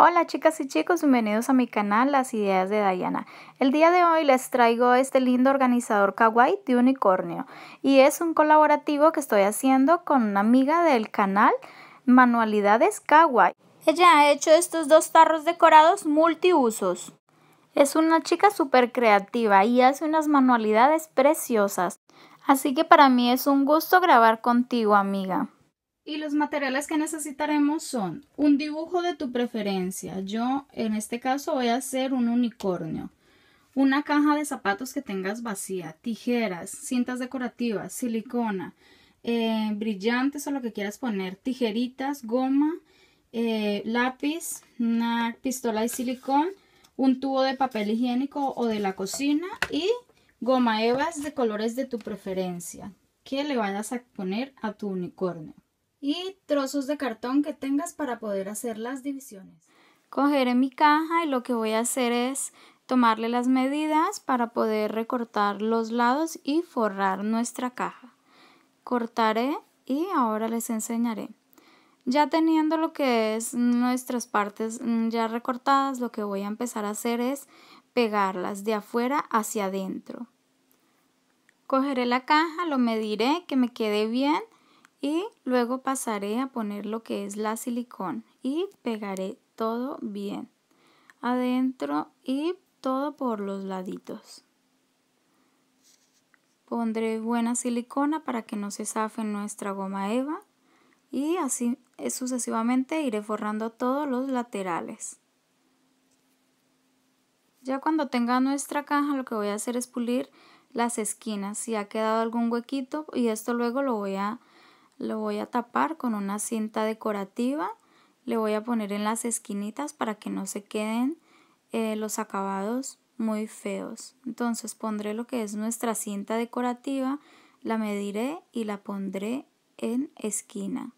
Hola chicas y chicos, bienvenidos a mi canal Las Ideas de Diana. El día de hoy les traigo este lindo organizador kawaii de unicornio y es un colaborativo que estoy haciendo con una amiga del canal Manualidades Kawaii. Ella ha hecho estos dos tarros decorados multiusos. Es una chica súper creativa y hace unas manualidades preciosas. Así que para mí es un gusto grabar contigo, amiga. Y los materiales que necesitaremos son un dibujo de tu preferencia. Yo en este caso voy a hacer un unicornio. Una caja de zapatos que tengas vacía, tijeras, cintas decorativas, silicona, eh, brillantes o lo que quieras poner, tijeritas, goma, eh, lápiz, una pistola de silicón, un tubo de papel higiénico o de la cocina y goma evas de colores de tu preferencia que le vayas a poner a tu unicornio y trozos de cartón que tengas para poder hacer las divisiones. Cogeré mi caja y lo que voy a hacer es tomarle las medidas para poder recortar los lados y forrar nuestra caja. Cortaré y ahora les enseñaré. Ya teniendo lo que es nuestras partes ya recortadas, lo que voy a empezar a hacer es pegarlas de afuera hacia adentro. Cogeré la caja, lo mediré, que me quede bien y luego pasaré a poner lo que es la silicona y pegaré todo bien adentro y todo por los laditos pondré buena silicona para que no se zafe nuestra goma eva y así eh, sucesivamente iré forrando todos los laterales ya cuando tenga nuestra caja lo que voy a hacer es pulir las esquinas si ha quedado algún huequito y esto luego lo voy a lo voy a tapar con una cinta decorativa. Le voy a poner en las esquinitas para que no se queden eh, los acabados muy feos. Entonces pondré lo que es nuestra cinta decorativa, la mediré y la pondré en esquina.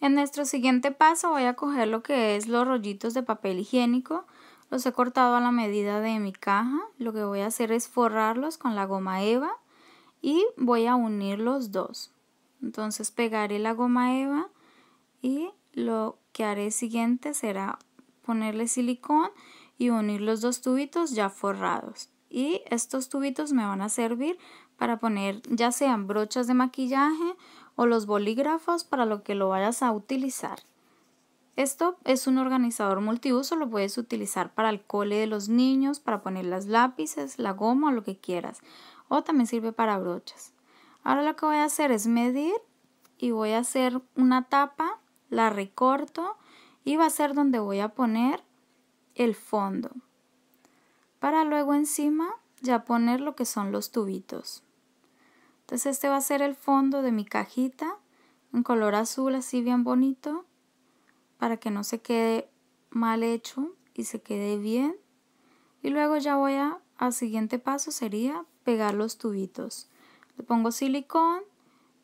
En nuestro siguiente paso voy a coger lo que es los rollitos de papel higiénico. Los he cortado a la medida de mi caja. Lo que voy a hacer es forrarlos con la goma eva y voy a unir los dos. Entonces pegaré la goma eva y lo que haré siguiente será ponerle silicón y unir los dos tubitos ya forrados. Y estos tubitos me van a servir para poner ya sean brochas de maquillaje o los bolígrafos para lo que lo vayas a utilizar. Esto es un organizador multiuso, lo puedes utilizar para el cole de los niños, para poner las lápices, la goma o lo que quieras o también sirve para brochas. Ahora lo que voy a hacer es medir y voy a hacer una tapa, la recorto y va a ser donde voy a poner el fondo. Para luego encima ya poner lo que son los tubitos. Entonces este va a ser el fondo de mi cajita en color azul así bien bonito para que no se quede mal hecho y se quede bien. Y luego ya voy a, al siguiente paso sería pegar los tubitos. Le pongo silicón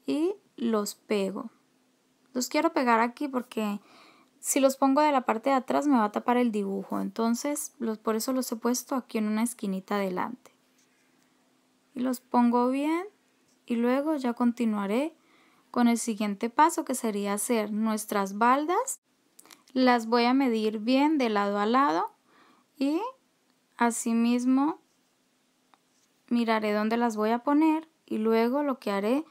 y los pego. Los quiero pegar aquí porque si los pongo de la parte de atrás me va a tapar el dibujo. Entonces los, por eso los he puesto aquí en una esquinita adelante. Y los pongo bien y luego ya continuaré con el siguiente paso que sería hacer nuestras baldas. Las voy a medir bien de lado a lado y asimismo miraré dónde las voy a poner y luego lo que haré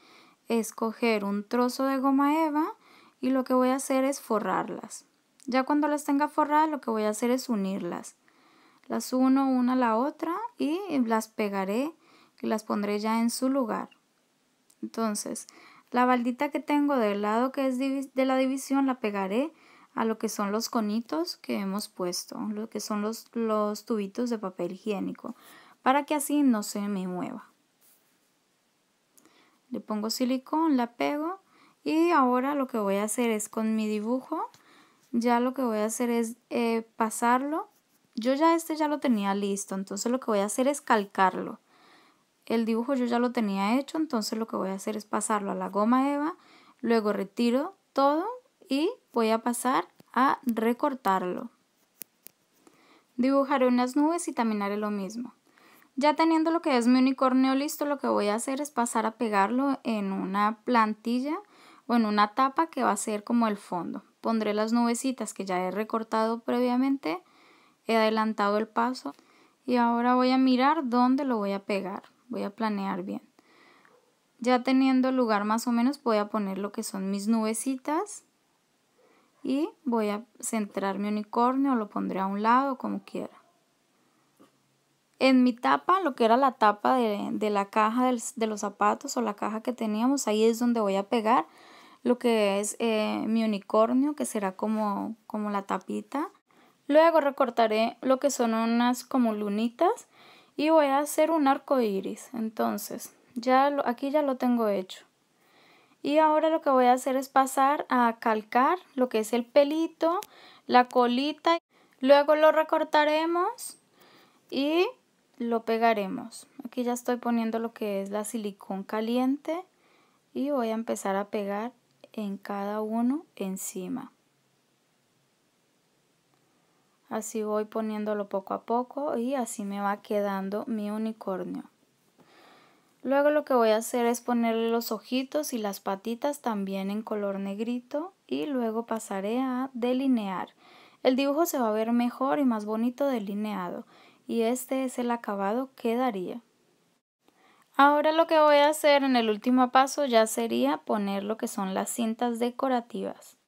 es coger un trozo de goma eva y lo que voy a hacer es forrarlas. Ya cuando las tenga forradas lo que voy a hacer es unirlas. Las uno una a la otra y las pegaré y las pondré ya en su lugar. Entonces, la baldita que tengo del lado que es de la división la pegaré a lo que son los conitos que hemos puesto, lo que son los, los tubitos de papel higiénico para que así no se me mueva. Le pongo silicón, la pego y ahora lo que voy a hacer es con mi dibujo, ya lo que voy a hacer es eh, pasarlo. Yo ya este ya lo tenía listo, entonces lo que voy a hacer es calcarlo. El dibujo yo ya lo tenía hecho, entonces lo que voy a hacer es pasarlo a la goma eva, luego retiro todo y voy a pasar a recortarlo. Dibujaré unas nubes y también haré lo mismo. Ya teniendo lo que es mi unicornio listo, lo que voy a hacer es pasar a pegarlo en una plantilla o en una tapa que va a ser como el fondo. Pondré las nubecitas que ya he recortado previamente, he adelantado el paso y ahora voy a mirar dónde lo voy a pegar. Voy a planear bien. Ya teniendo lugar más o menos voy a poner lo que son mis nubecitas y voy a centrar mi unicornio, lo pondré a un lado como quiera. En mi tapa, lo que era la tapa de, la caja de los zapatos o la caja que teníamos, ahí es donde voy a pegar lo que es eh, mi unicornio, que será como, como la tapita. Luego recortaré lo que son unas como lunitas y voy a hacer un arco iris. Entonces, ya lo, aquí ya lo tengo hecho. Y ahora lo que voy a hacer es pasar a calcar lo que es el pelito, la colita. Luego lo recortaremos y lo pegaremos. Aquí ya estoy poniendo lo que es la silicón caliente y voy a empezar a pegar en cada uno encima. Así voy poniéndolo poco a poco y así me va quedando mi unicornio. Luego lo que voy a hacer es ponerle los ojitos y las patitas también en color negrito y luego pasaré a delinear. El dibujo se va a ver mejor y más bonito delineado y este es el acabado que daría. Ahora lo que voy a hacer en el último paso ya sería poner lo que son las cintas decorativas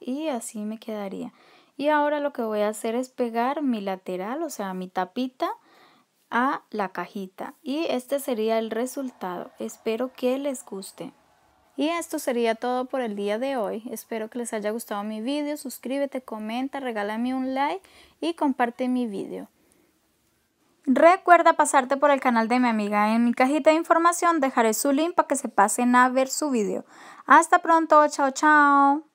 y así me quedaría. Y ahora lo que voy a hacer es pegar mi lateral, o sea mi tapita a la cajita y este sería el resultado. Espero que les guste. Y esto sería todo por el día de hoy. Espero que les haya gustado mi video. Suscríbete, comenta, regálame un like y comparte mi video. Recuerda pasarte por el canal de mi amiga. En mi cajita de información dejaré su link para que se pasen a ver su video. Hasta pronto, chao chao.